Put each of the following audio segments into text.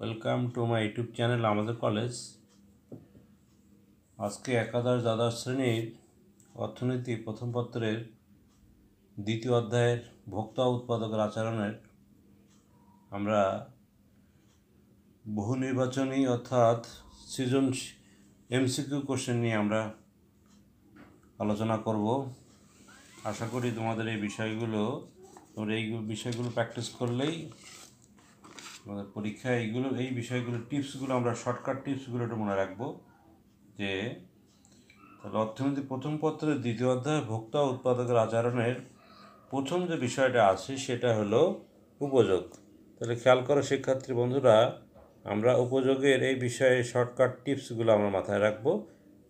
welcome to my YouTube channel আমাদের college আজকে একাদশ দ্বাদশ শ্রেণীর অর্থনীতি প্রথম পত্রের দ্বিতীয় অধ্যায়ের ভোক্তা উৎপাদকের আচরণের আমরা বহু নির্বাচনী অর্থাৎ সৃজন এমসিকিউ কোশ্চেন নিয়ে আমরা আলোচনা করব আশা করি তোমাদের এই বিষয়গুলো তোমরা এই বিষয়গুলো প্র্যাকটিস করলেই আমাদের পরীক্ষায় এইগুলো এই বিষয়গুলো টিপসগুলো আমরা শর্টকাট টিপসগুলো একটু মনে রাখবো যে তাহলে অর্থনীতির প্রথম পত্রের দ্বিতীয় অধ্যায় ভোক্তা উৎপাদকের আচরণের প্রথম যে বিষয়টা আছে সেটা হলো উপযোগ তাহলে খেয়াল করো শিক্ষার্থী বন্ধুরা আমরা উপযোগের এই বিষয়ে শর্টকাট টিপসগুলো আমরা মাথায় রাখবো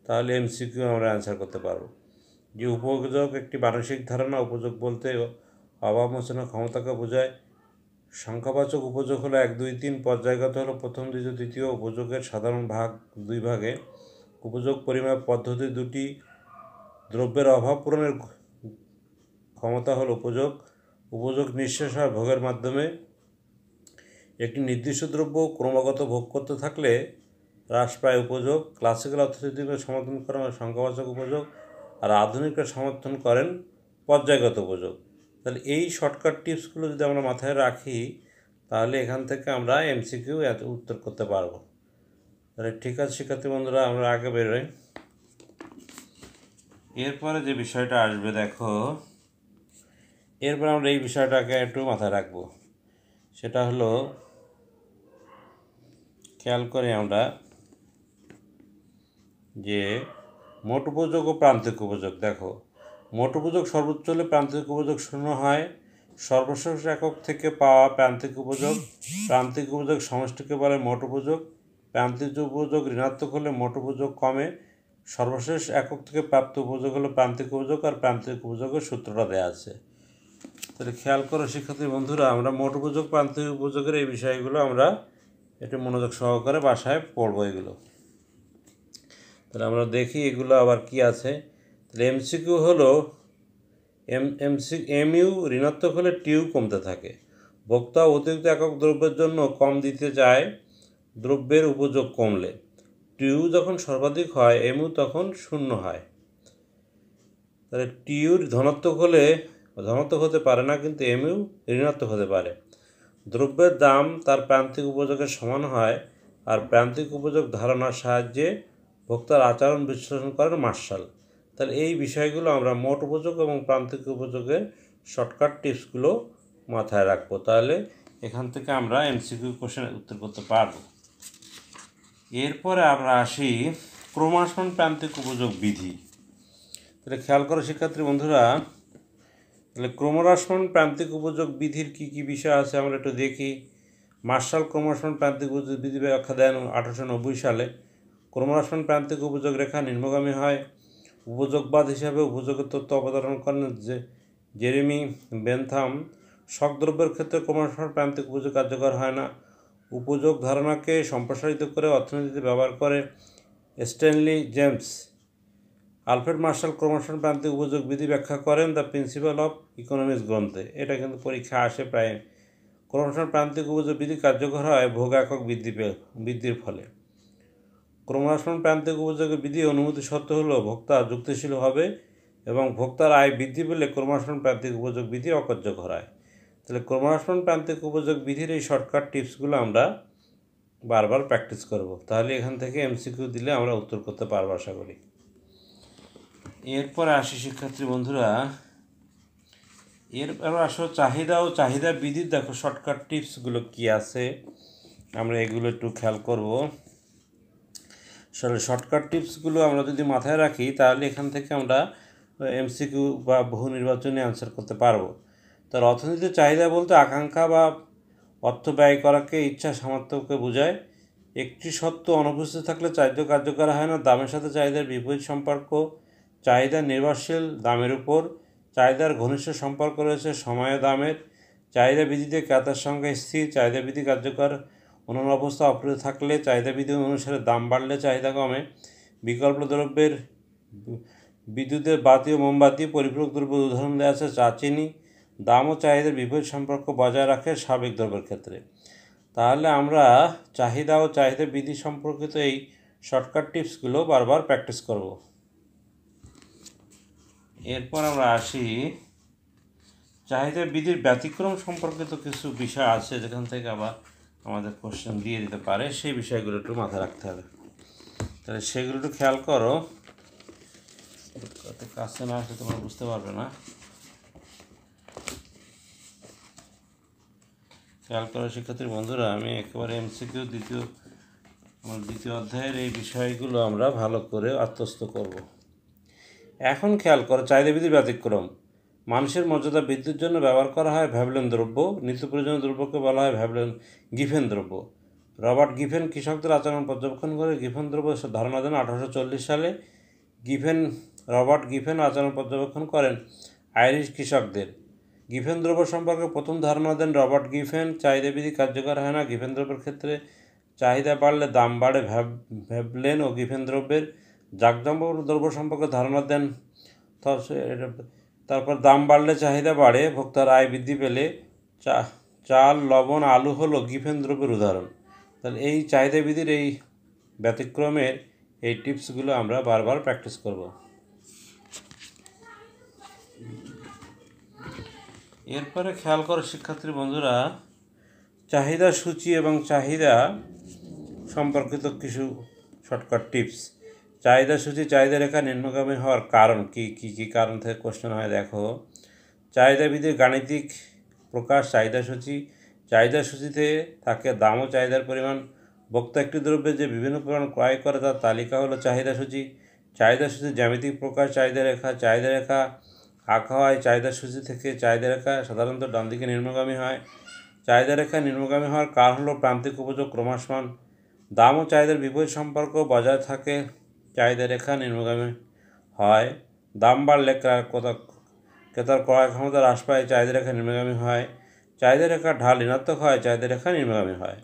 তাহলে এমসিকিউ আমরা অ্যান্সার করতে পারবো যে উপযোগ একটি মানসিক ধারণা উপযোগ বলতে অভাবমোচনা ক্ষমতাকে বোঝায় সংখ্যাবাচক উপযোগ হলো এক দুই তিন পর্যায়গত হলো প্রথম দ্বিতীয় তৃতীয় উপযোগের সাধারণ ভাগ দুই ভাগে উপযোগ পরিমাপ পদ্ধতি দুটি দ্রব্যের অভাব পূরণের ক্ষমতা হল উপযোগ উপযোগ নিঃশেষ হয় ভোগের মাধ্যমে একটি নির্দিষ্ট দ্রব্য ক্রমাগত ভোগ করতে থাকলে হ্রাস পায় উপযোগ ক্লাসিক্যাল অর্থনীতিকে সমর্থন করেন সংখ্যাবাচক উপযোগ আর আধুনিকরা সমর্থন করেন পর্যায়গত উপযোগ তাহলে এই শর্টকাট টিপসগুলো যদি আমরা মাথায় রাখি তাহলে এখান থেকে আমরা এমসিকিউ এত উত্তর করতে পারবো তাহলে ঠিক আছে শিক্ষার্থী বন্ধুরা আমরা আগে বেরোই এরপরে যে বিষয়টা আসবে দেখো এরপর আমরা এই বিষয়টাকে একটু মাথায় রাখবো সেটা হলো খেয়াল করে আমরা যে মোট উপযোগ ও প্রান্তিক উপযোগ দেখো মোট উপযোগ সর্বোচ্চ হলে প্রান্তিক উপযোগ শূন্য হয় সর্বশেষ একক থেকে পাওয়া প্রান্তিক উপযোগ প্রান্তিক উপযোগ সমষ্টিকে বলে মোট উপযোগ প্রান্তিক উপযোগ ঋণাত্মক হলে মোট উপযোগ কমে সর্বশেষ একক থেকে প্রাপ্ত উপযোগ হলো প্রান্তিক উপযোগ আর প্রান্তিক উপযোগের সূত্রটা দেওয়া আছে তাহলে খেয়াল করো শিক্ষার্থী বন্ধুরা আমরা মোট উপযোগ প্রান্তিক উপযোগের এই বিষয়গুলো আমরা একটু মনোযোগ সহকারে বাসায় পড়বো এগুলো তাহলে আমরা দেখি এগুলো আবার কি আছে তাহলে এমসিকিউ হলো এম এমসি এমইউ ঋণাত্মক হলে টিউ কমতে থাকে বক্তা অতিরিক্ত একক দ্রব্যের জন্য কম দিতে চায় দ্রব্যের উপযোগ কমলে টিউ যখন সর্বাধিক হয় এমইউ তখন শূন্য হয় তাহলে টিউর ধনাত্মক হলে ধনাত্মক হতে পারে না কিন্তু এমইউ ঋণাত্মক হতে পারে দ্রব্যের দাম তার প্রান্তিক উপযোগের সমান হয় আর প্রান্তিক উপযোগ ধারণার সাহায্যে ভোক্তার আচরণ বিশ্লেষণ করেন মার্শাল তাহলে এই বিষয়গুলো আমরা মোট উপযোগ এবং প্রান্তিক উপযোগের শর্টকাট টিপসগুলো মাথায় রাখবো তাহলে এখান থেকে আমরা এমসিকিউ কোশ্চেনের উত্তর করতে পারবো এরপরে আমরা আসি ক্রমাসন প্রান্তিক উপযোগ বিধি তাহলে খেয়াল করো শিক্ষার্থী বন্ধুরা তাহলে ক্রমরাসন প্রান্তিক উপযোগ বিধির কি কি বিষয় আছে আমরা একটু দেখি মার্শাল ক্রমরাসন প্রান্তিক উপযোগ বিধি ব্যাখ্যা দেন আঠারোশো সালে ক্রমরাসন প্রান্তিক উপযোগ রেখা নিম্নগামী হয় উপযোগবাদ হিসাবে উপযোগের তত্ত্ব অবতারণ করেন যে জেরেমি বেনথাম শকদ্রব্যের ক্ষেত্রে ক্রমশ প্রান্তিক উপযোগ কার্যকর হয় না উপযোগ ধারণাকে সম্প্রসারিত করে অর্থনীতিতে ব্যবহার করে স্ট্যানলি জেমস আলফ্রেড মার্শাল ক্রমশন প্রান্তিক উপযোগ বিধি ব্যাখ্যা করেন দ্য প্রিন্সিপাল অফ ইকোনমিক্স গ্রন্থে এটা কিন্তু পরীক্ষা আসে প্রায় ক্রমশন প্রান্তিক উপযোগ বিধি কার্যকর হয় ভোগ একক বৃদ্ধি বৃদ্ধির ফলে ক্রমাসন প্রান্তিক উপযোগী বিধি অনুমতি শর্ত হল ভোক্তা যুক্তিশীল হবে এবং ভোক্তার আয় বৃদ্ধি পেলে ক্রমাসন প্রান্তিক উপযোগ বিধি অকার্য করায় তাহলে ক্রমাসন প্রান্তিক উপযোগ বিধির এই শর্টকাট টিপসগুলো আমরা বারবার প্র্যাকটিস করব তাহলে এখান থেকে এমসিকিউ দিলে আমরা উত্তর করতে পারবো আশা করি এরপর আসি শিক্ষার্থী বন্ধুরা এরপর আসো চাহিদা ও চাহিদা বিধির দেখো শর্টকাট টিপসগুলো কি আছে আমরা এগুলো একটু খেয়াল করবো শর্টকাট টিপসগুলো আমরা যদি মাথায় রাখি তাহলে এখান থেকে আমরা এমসিকিউ বা বহু নির্বাচনে অ্যান্সার করতে পারবো তার অর্থনীতির চাহিদা বলতে আকাঙ্ক্ষা বা অর্থ ব্যয় করাকে ইচ্ছা সামর্থ্যকে বোঝায় একটি সত্য অনুপস্থিত থাকলে চাহিদা কার্যকর হয় না দামের সাথে চাহিদার বিপরীত সম্পর্ক চাহিদা নির্ভরশীল দামের উপর চাহিদার ঘনিষ্ঠ সম্পর্ক রয়েছে সময় দামের চাহিদা বৃদ্ধিতে ক্রেতার সংখ্যা স্থির চাহিদা বৃদ্ধি কার্যকর অন্যান্য অবস্থা অপ্রিয় থাকলে চাহিদা বিধি অনুসারে দাম বাড়লে চাহিদা কমে বিকল্প দ্রব্যের বিদ্যুতের বাতি ও মোমবাতি পরিপূরক দ্রব্য উদাহরণ দেওয়া আছে চা চিনি দাম ও চাহিদার বিপরীত সম্পর্ক বজায় রাখে সাবেক দ্রব্যের ক্ষেত্রে তাহলে আমরা চাহিদা ও চাহিদা বৃদ্ধি সম্পর্কিত এই শর্টকাট টিপসগুলো বারবার প্র্যাকটিস করব এরপর আমরা আসি চাহিদা বৃদ্ধির ব্যতিক্রম সম্পর্কিত কিছু বিষয় আছে যেখান থেকে আবার আমাদের কোশ্চেন দিয়ে দিতে পারে সেই বিষয়গুলো একটু মাথায় রাখতে হবে তাহলে সেগুলো একটু খেয়াল করো কত কাছে না আসলে তোমরা বুঝতে পারবে না খেয়াল করো শিক্ষার্থীর বন্ধুরা আমি একেবারে এমসিকিউ দ্বিতীয় আমার দ্বিতীয় অধ্যায়ের এই বিষয়গুলো আমরা ভালো করে আত্মস্থ করব এখন খেয়াল করো চাহিদাবিধি ব্যতিক্রম মানুষের মর্যাদা বৃদ্ধির জন্য ব্যবহার করা হয় ভ্যাবলেন দ্রব্য নিত্য প্রয়োজনীয় দ্রব্যকে বলা হয় ভ্যাবলেন গিফেন দ্রব্য রবার্ট গিফেন কৃষকদের আচরণ পর্যবেক্ষণ করে গিফেন দ্রব্য ধারণা দেন আঠারোশো সালে গিফেন রবার্ট গিফেন আচরণ পর্যবেক্ষণ করেন আইরিশ কৃষকদের গিফেন দ্রব্য সম্পর্কে প্রথম ধারণা দেন রবার্ট গিফেন চাহিদাবিধি কার্যকর হয় না গিফেন দ্রব্যের ক্ষেত্রে চাহিদা বাড়লে দাম বাড়ে ভ্যাবলেন ও গিফেন দ্রব্যের জাকজম্ব দ্রব্য সম্পর্কে ধারণা দেন এটা তারপর দাম বাড়লে চাহিদা বাড়ে ভোক্তার আয় বৃদ্ধি পেলে চা চাল লবণ আলু হলো গিফেন দ্রব্যের উদাহরণ তাহলে এই চাহিদা বৃদ্ধির এই ব্যতিক্রমের এই টিপসগুলো আমরা বারবার প্র্যাকটিস করব এরপরে খেয়াল করো শিক্ষার্থী বন্ধুরা চাহিদা সূচি এবং চাহিদা সম্পর্কিত কিছু শর্টকাট টিপস চাহিদা সূচি চাহিদা রেখা নিম্নগামী হওয়ার কারণ কি কি কি কারণ থেকে কোশ্চেন হয় দেখো চাহিদাবিধির গাণিতিক প্রকাশ চাহিদা সূচি চাহিদা সূচিতে থাকে দাম ও চাহিদার পরিমাণ বক্তা একটি দ্রব্যে যে বিভিন্ন পরিমাণ ক্রয় করে তার তালিকা হলো চাহিদা সূচি চাহিদা সূচি জ্যামিতিক প্রকাশ চাহিদা রেখা চাহিদা রেখা আঁকা হয় চাহিদা সূচি থেকে চাহিদা রেখা সাধারণত ডান দিকে নিম্নগামী হয় চাহিদা রেখা নিম্নগামী হওয়ার কারণ হলো প্রান্তিক উপযোগ ক্রমাসমান দাম ও চাহিদার বিপরীত সম্পর্ক বজায় থাকে চাহিদা রেখা নিম্নগামী হয় দাম বাড়লে ক্রেতা ক্রেতার ক্রয় ক্ষমতা হ্রাস পায় চাহিদা রেখা নিম্নগামী হয় চাহিদা রেখা ঢাল ঋণাত্মক হয় চাহিদা রেখা নিম্নগামী হয়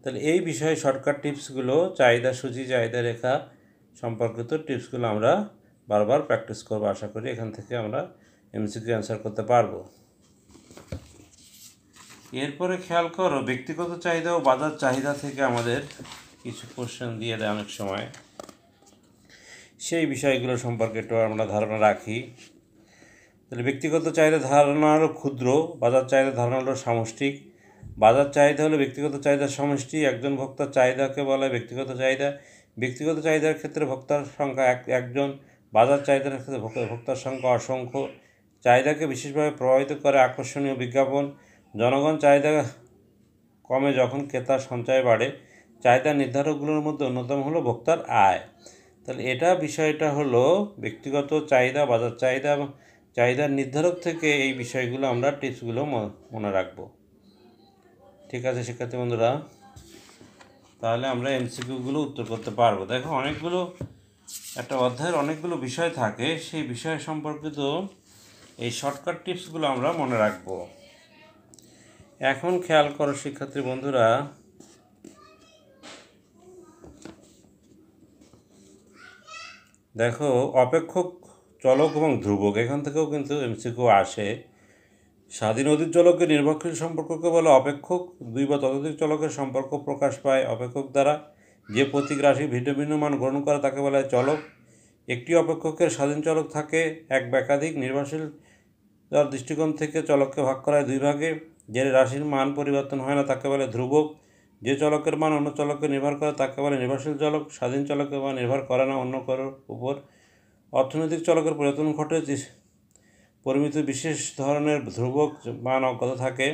তাহলে এই বিষয়ে শর্টকাট টিপসগুলো চাহিদা সূচি চাহিদা রেখা সম্পর্কিত টিপসগুলো আমরা বারবার প্র্যাকটিস করবো আশা করি এখান থেকে আমরা এমসিকে অ্যান্সার করতে পারবো এরপরে খেয়াল করো ব্যক্তিগত চাহিদা ও বাজার চাহিদা থেকে আমাদের কিছু কোশ্চেন দিয়ে দেয় অনেক সময় সেই বিষয়গুলো সম্পর্কে একটু আমরা ধারণা রাখি তাহলে ব্যক্তিগত চাহিদা ধারণা হলো ক্ষুদ্র বাজার চাহিদা ধারণা হলো সামষ্টিক বাজার চাহিদা হলো ব্যক্তিগত চাহিদার সমষ্টি একজন ভোক্তার চাহিদাকে বলা হয় ব্যক্তিগত চাহিদা ব্যক্তিগত চাহিদার ক্ষেত্রে ভোক্তার সংখ্যা এক একজন বাজার চাহিদার ক্ষেত্রে ভোক্তার সংখ্যা অসংখ্য চাহিদাকে বিশেষভাবে প্রভাবিত করে আকর্ষণীয় বিজ্ঞাপন জনগণ চাহিদা কমে যখন ক্রেতার সঞ্চয় বাড়ে চাহিদা নির্ধারকগুলোর মধ্যে অন্যতম হলো ভোক্তার আয় তাহলে এটা বিষয়টা হলো ব্যক্তিগত চাহিদা বাজার চাহিদা চাহিদার নির্ধারক থেকে এই বিষয়গুলো আমরা টিপসগুলো মনে রাখবো ঠিক আছে শিক্ষার্থী বন্ধুরা তাহলে আমরা এমসিকিউগুলো উত্তর করতে পারবো দেখো অনেকগুলো একটা অধ্যায়ের অনেকগুলো বিষয় থাকে সেই বিষয় সম্পর্কিত এই শর্টকাট টিপসগুলো আমরা মনে রাখবো এখন খেয়াল করো শিক্ষার্থী বন্ধুরা দেখো অপেক্ষক চলক এবং ধ্রুবক এখান থেকেও কিন্তু এমসিকিউ আসে স্বাধীন অতীত চলকের নির্ভরশীল সম্পর্ককে বলে অপেক্ষক দুই বা ততোধিক চলকের সম্পর্ক প্রকাশ পায় অপেক্ষক দ্বারা যে প্রতীক রাশি ভিন্ন ভিন্ন মান গ্রহণ করে তাকে বলা হয় চলক একটি অপেক্ষকের স্বাধীন চলক থাকে এক বা একাধিক নির্ভরশীল দৃষ্টিকোণ থেকে চলককে ভাগ করা হয় দুই ভাগে যে রাশির মান পরিবর্তন হয় না তাকে বলে ধ্রুবক যে চলকের মান অন্য চলককে নির্ভর করে তাকে বলে নির্ভরশীল চলক স্বাধীন চলকের মান নির্ভর করে না অন্য কারোর উপর অর্থনৈতিক চলকের পরিবর্তন ঘটে পরিমিত বিশেষ ধরনের ধ্রুবক মান অজ্ঞাত থাকে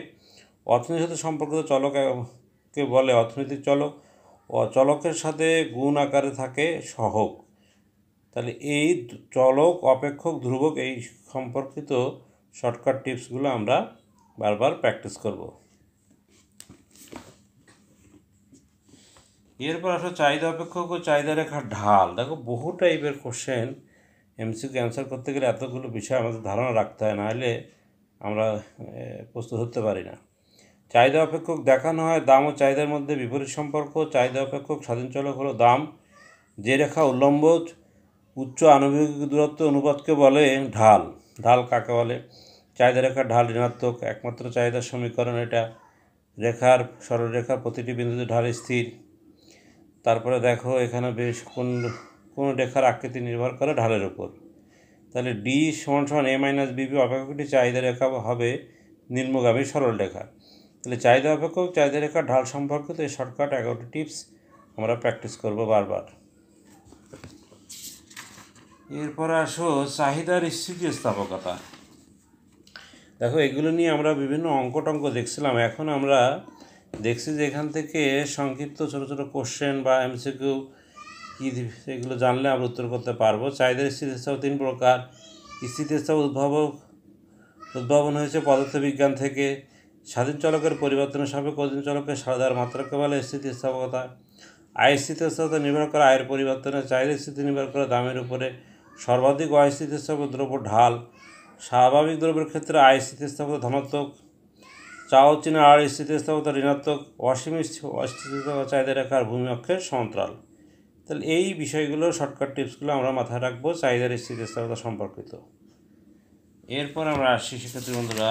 অর্থনীতির সাথে সম্পর্কিত চলককে বলে অর্থনৈতিক চলক ও চলকের সাথে গুণ আকারে থাকে সহক তাহলে এই চলক অপেক্ষক ধ্রুবক এই সম্পর্কিত শর্টকাট টিপসগুলো আমরা বারবার প্র্যাকটিস করবো এরপর আসো চাহিদা অপেক্ষক ও চাহিদা রেখার ঢাল দেখো বহু টাইপের কোশ্চেন এমসিকে অ্যান্সার করতে গেলে এতগুলো বিষয় আমাদের ধারণা রাখতে হয় নাহলে আমরা প্রস্তুত হতে পারি না চাহিদা অপেক্ষক দেখানো হয় দাম ও চাহিদার মধ্যে বিপরীত সম্পর্ক চাহিদা অপেক্ষক স্বাধীন চলক হলো দাম যে রেখা উল্লম্ব উচ্চ আণবিক দূরত্ব অনুপাতকে বলে ঢাল ঢাল কাকে বলে চাহিদা রেখার ঢাল ঋণাত্মক একমাত্র চাহিদার সমীকরণ এটা রেখার সরলরেখার প্রতিটি বিন্দুতে ঢাল স্থির তারপরে দেখো এখানে বেশ কোন কোন রেখার আকৃতি নির্ভর করে ঢালের উপর তাহলে ডি সমান সমান এ মাইনাস বিবি অপেক্ষকটি চাহিদা রেখা হবে নিম্নগামী সরল রেখা তাহলে চাহিদা অপেক্ষক চাহিদা রেখা ঢাল সম্পর্কিত এই শর্টকাট এগারোটি টিপস আমরা প্র্যাকটিস করব বারবার এরপর আসো চাহিদার স্থিতিস্থাপকতা দেখো এগুলো নিয়ে আমরা বিভিন্ন অঙ্ক টঙ্ক দেখছিলাম এখন আমরা দেখছি যে এখান থেকে সংক্ষিপ্ত ছোট ছোট কোশ্চেন বা এমসিকিউ কী এগুলো জানলে আমরা উত্তর করতে পারবো চাহিদার স্থিতিস্থাপক তিন প্রকার স্থিতিস্থাপক উদ্ভাবক উদ্ভাবন হয়েছে পদার্থবিজ্ঞান থেকে স্বাধীন চলকের পরিবর্তনের সাথে কদিন চলকের সাধার মাত্রা কেবল স্থিতিস্থাপকতা আয় স্থিতিস্থাপকতা নির্ভর করে আয়ের পরিবর্তনে চাহিদার স্থিতি নির্ভর করে দামের উপরে সর্বাধিক অস্থিতিস্থাপক দ্রব্য ঢাল স্বাভাবিক দ্রব্যের ক্ষেত্রে আয় স্থিতিস্থাপকতা ধনাত্মক চাও চীনের আর স্থিতিস্থাপতা ঋণাত্মক অসীম অস্থিতিস্থাপক চাহিদা রেখার ভূমি অক্ষের তাহলে এই বিষয়গুলো শর্টকাট টিপসগুলো আমরা মাথায় রাখবো চাহিদার স্থিতিস্থাপতা সম্পর্কিত এরপর আমরা আসছি শিক্ষার্থী বন্ধুরা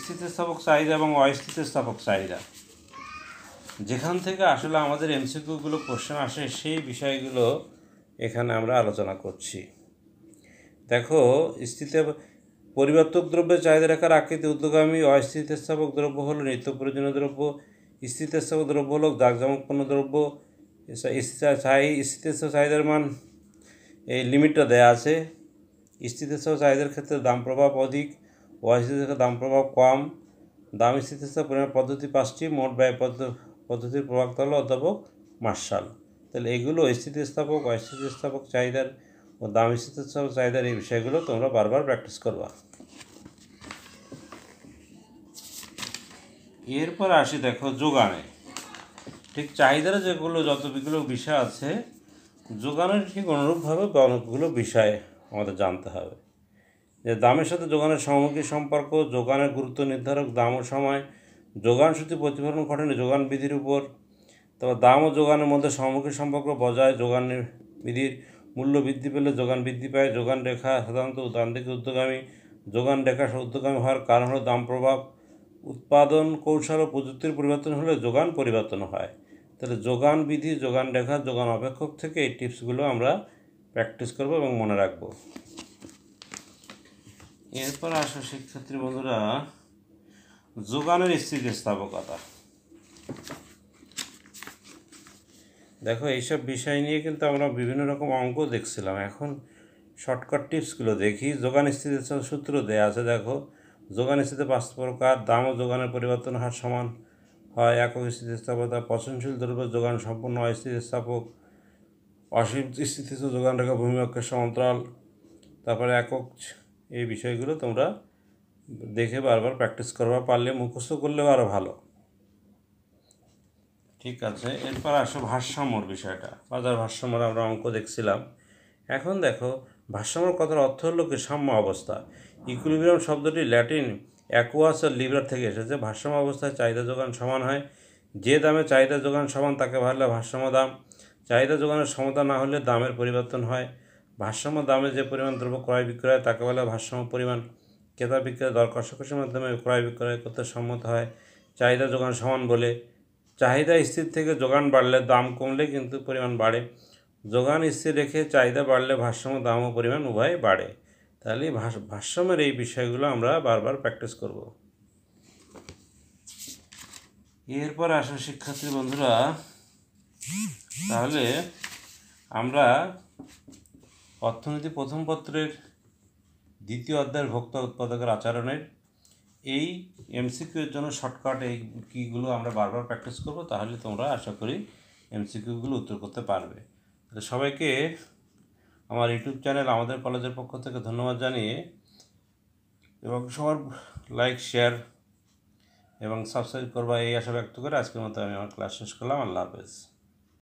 স্থিতিস্থাপক চাহিদা এবং অস্থিতিস্থাপক চাহিদা যেখান থেকে আসলে আমাদের এমসিকিউগুলো কোশ্চেন আসে সেই বিষয়গুলো এখানে আমরা আলোচনা করছি দেখো স্থিতি পরিবর্তক দ্রব্যের চাহিদা রেখার আকৃতি উদ্যোগামী অস্থিতিস্থাপক দ্রব্য হলো নিত্য প্রয়োজনীয় দ্রব্য স্থিতিস্থাপক দ্রব্য হলো দাগজামকপূর্ণ দ্রব্য স্থিতিস্থ চাহিদার মান এই লিমিটটা দেয়া আছে স্থিতিস্থ চাহিদার ক্ষেত্রে দাম প্রভাব অধিক অস্থিতিস্থ দাম প্রভাব কম দাম স্থিতিস্থ পরিমাণ পদ্ধতি পাঁচটি মোট ব্যয় পদ্ধতির প্রভাব তাহলে অধ্যাপক মার্শাল তাহলে এগুলো স্থিতিস্থাপক অস্থিতিস্থাপক চাহিদার ও দাম সব চাহিদার এই বিষয়গুলো তোমরা বারবার প্র্যাকটিস করবা এরপর আসি দেখো যোগানে ঠিক চাহিদার যেগুলো যতগুলো বিষয় আছে যোগানের ঠিক অনুরূপভাবে অনেকগুলো বিষয় আমাদের জানতে হবে যে দামের সাথে যোগানের সম্মুখীন সম্পর্ক যোগানের গুরুত্ব নির্ধারক দাম ও সময় যোগান সূচি প্রতিফলন ঘটনে যোগান বিধির উপর তারপর দাম ও যোগানের মধ্যে সম্মুখীন সম্পর্ক বজায় যোগান বিধির মূল্য বৃদ্ধি পেলে যোগান বৃদ্ধি পায় যোগান রেখা সাধারণত তান্ত্রিক উদ্যোগামী যোগান রেখা উদ্যোগামী হওয়ার কারণ হলো দাম প্রভাব উৎপাদন কৌশল ও প্রযুক্তির পরিবর্তন হলে যোগান পরিবর্তন হয় তাহলে যোগান বিধি যোগান রেখা যোগান অপেক্ষক থেকে এই টিপসগুলো আমরা প্র্যাকটিস করব এবং মনে রাখব এরপর আসো শিক্ষার্থী বন্ধুরা যোগানের স্থিতিস্থাপকতা দেখো এইসব বিষয় নিয়ে কিন্তু আমরা বিভিন্ন রকম অঙ্ক দেখছিলাম এখন শর্টকাট টিপসগুলো দেখি যোগান স্থিতির সূত্র দেওয়া আছে দেখো যোগান স্থিতিতে পাঁচ প্রকার দাম ও যোগানের পরিবর্তন হার সমান হয় একক স্থিতিস্থাপকতা পচনশীল দ্রব্য যোগান সম্পূর্ণ অস্থিতিস্থাপক অসীম স্থিতিস্থ যোগান রেখা ভূমিকক্ষের সমান্তরাল তারপরে একক এই বিষয়গুলো তোমরা দেখে বারবার প্র্যাকটিস করবা পারলে মুখস্থ করলেও আরও ভালো ঠিক আছে এরপর আসো ভারসাম্যর বিষয়টা বাজার ভারসাম্যর আমরা অঙ্ক দেখছিলাম এখন দেখো ভারসাম্য কথার অর্থ হলো কি সাম্য অবস্থা ইকুলিব্রিয়াম শব্দটি ল্যাটিন অ্যাকুয়াস আর লিব্রার থেকে এসেছে ভারসাম্য অবস্থায় চাহিদা যোগান সমান হয় যে দামে চাহিদা যোগান সমান তাকে ভাবলে ভারসাম্য দাম চাহিদা যোগানের সমতা না হলে দামের পরিবর্তন হয় ভারসাম্য দামে যে পরিমাণ দ্রব্য ক্রয় বিক্রয় তাকে বলে ভারসাম্য পরিমাণ ক্রেতা বিক্রয় দর কষাকষির মাধ্যমে ক্রয় বিক্রয় করতে সম্মত হয় চাহিদা যোগান সমান বলে চাহিদা স্থির থেকে যোগান বাড়লে দাম কমলে কিন্তু পরিমাণ বাড়ে যোগান স্থির রেখে চাহিদা বাড়লে ভারসাম্য দাম ও পরিমাণ উভয় বাড়ে তাহলে ভারসাম্যের এই বিষয়গুলো আমরা বারবার প্র্যাকটিস করব এরপর আসুন শিক্ষার্থী বন্ধুরা তাহলে আমরা অর্থনীতি প্রথম পত্রের দ্বিতীয় অধ্যায়ের ভোক্তা উৎপাদকের আচরণের এই এমসিকিউর জন্য শর্টকাট এই কিগুলো আমরা বারবার প্র্যাকটিস করব তাহলে তোমরা আশা করি এমসিকিউগুলো উত্তর করতে পারবে তাহলে সবাইকে আমার ইউটিউব চ্যানেল আমাদের কলেজের পক্ষ থেকে ধন্যবাদ জানিয়ে এবং সবার লাইক শেয়ার এবং সাবস্ক্রাইব করবা এই আশা ব্যক্ত করে আজকের মতো আমি আমার ক্লাস শেষ করলাম আল্লাহ হাফেজ